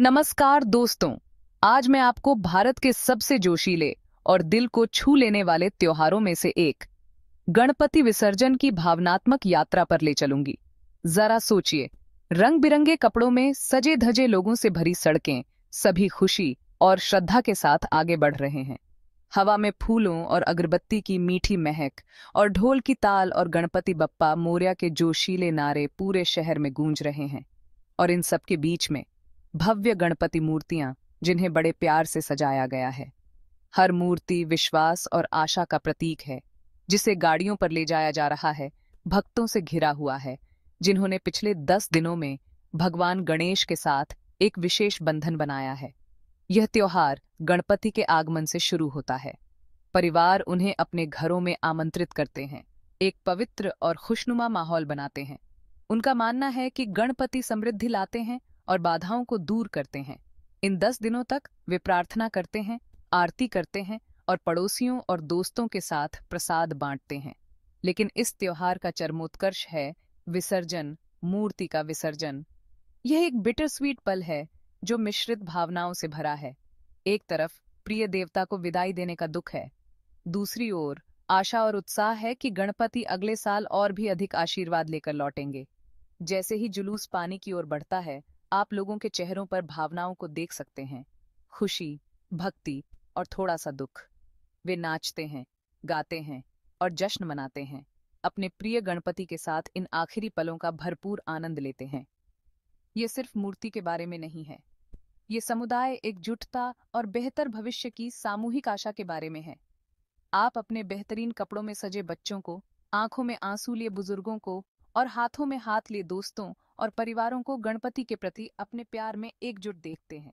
नमस्कार दोस्तों आज मैं आपको भारत के सबसे जोशीले और दिल को छू लेने वाले त्योहारों में से एक गणपति विसर्जन की भावनात्मक यात्रा पर ले चलूंगी जरा सोचिए रंग बिरंगे कपड़ों में सजे धजे लोगों से भरी सड़कें सभी खुशी और श्रद्धा के साथ आगे बढ़ रहे हैं हवा में फूलों और अगरबत्ती की मीठी महक और ढोल की ताल और गणपति बप्पा मोरिया के जोशीले नारे पूरे शहर में गूंज रहे हैं और इन सबके बीच में भव्य गणपति मूर्तियां जिन्हें बड़े प्यार से सजाया गया है हर मूर्ति विश्वास और आशा का प्रतीक है जिसे गाड़ियों पर ले जाया जा रहा है भक्तों से घिरा हुआ है जिन्होंने पिछले दस दिनों में भगवान गणेश के साथ एक विशेष बंधन बनाया है यह त्योहार गणपति के आगमन से शुरू होता है परिवार उन्हें अपने घरों में आमंत्रित करते हैं एक पवित्र और खुशनुमा माहौल बनाते हैं उनका मानना है कि गणपति समृद्धि लाते हैं और बाधाओं को दूर करते हैं इन दस दिनों तक वे प्रार्थना करते हैं आरती करते हैं और पड़ोसियों और दोस्तों के साथ प्रसाद बांटते हैं लेकिन इस त्योहार का चरमोत्कर्ष है विसर्जन मूर्ति का विसर्जन यह एक बिटर स्वीट पल है जो मिश्रित भावनाओं से भरा है एक तरफ प्रिय देवता को विदाई देने का दुख है दूसरी ओर आशा और उत्साह है कि गणपति अगले साल और भी अधिक आशीर्वाद लेकर लौटेंगे जैसे ही जुलूस पानी की ओर बढ़ता है आप लोगों के चेहरों पर भावनाओं को देख सकते हैं खुशी भक्ति और थोड़ा सा दुख वे नाचते हैं गाते हैं और जश्न मनाते हैं अपने प्रिय गणपति के साथ इन आखिरी पलों का भरपूर आनंद लेते हैं ये सिर्फ मूर्ति के बारे में नहीं है ये समुदाय एकजुटता और बेहतर भविष्य की सामूहिक आशा के बारे में है आप अपने बेहतरीन कपड़ों में सजे बच्चों को आंखों में आंसू लिए बुजुर्गों को और हाथों में हाथ लिए दोस्तों और परिवारों को गणपति के प्रति अपने प्यार में एकजुट देखते हैं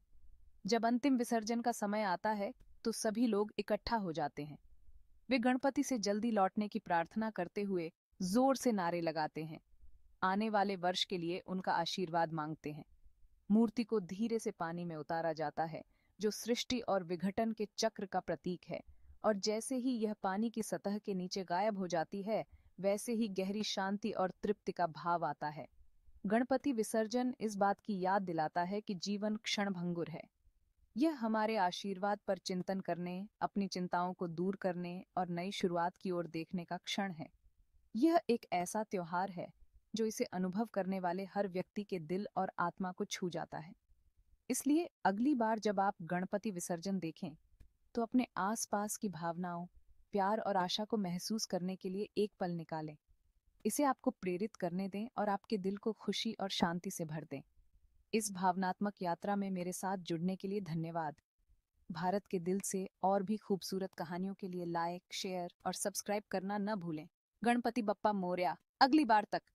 जब अंतिम विसर्जन का समय आता है तो सभी लोग इकट्ठा हो जाते हैं वे गणपति से जल्दी लौटने की प्रार्थना करते हुए जोर से नारे लगाते हैं आने वाले वर्ष के लिए उनका आशीर्वाद मांगते हैं मूर्ति को धीरे से पानी में उतारा जाता है जो सृष्टि और विघटन के चक्र का प्रतीक है और जैसे ही यह पानी की सतह के नीचे गायब हो जाती है वैसे ही गहरी शांति और तृप्ति का भाव आता है गणपति विसर्जन इस बात की याद दिलाता है कि जीवन भंगुर है यह हमारे आशीर्वाद पर चिंतन करने अपनी चिंताओं को दूर करने और नई शुरुआत की ओर देखने का क्षण है यह एक ऐसा त्योहार है जो इसे अनुभव करने वाले हर व्यक्ति के दिल और आत्मा को छू जाता है इसलिए अगली बार जब आप गणपति विसर्जन देखें तो अपने आसपास की भावनाओं प्यार और आशा को महसूस करने के लिए एक पल निकालें इसे आपको प्रेरित करने दें और आपके दिल को खुशी और शांति से भर दें इस भावनात्मक यात्रा में मेरे साथ जुड़ने के लिए धन्यवाद भारत के दिल से और भी खूबसूरत कहानियों के लिए लाइक शेयर और सब्सक्राइब करना न भूलें गणपति बप्पा मौर्या अगली बार तक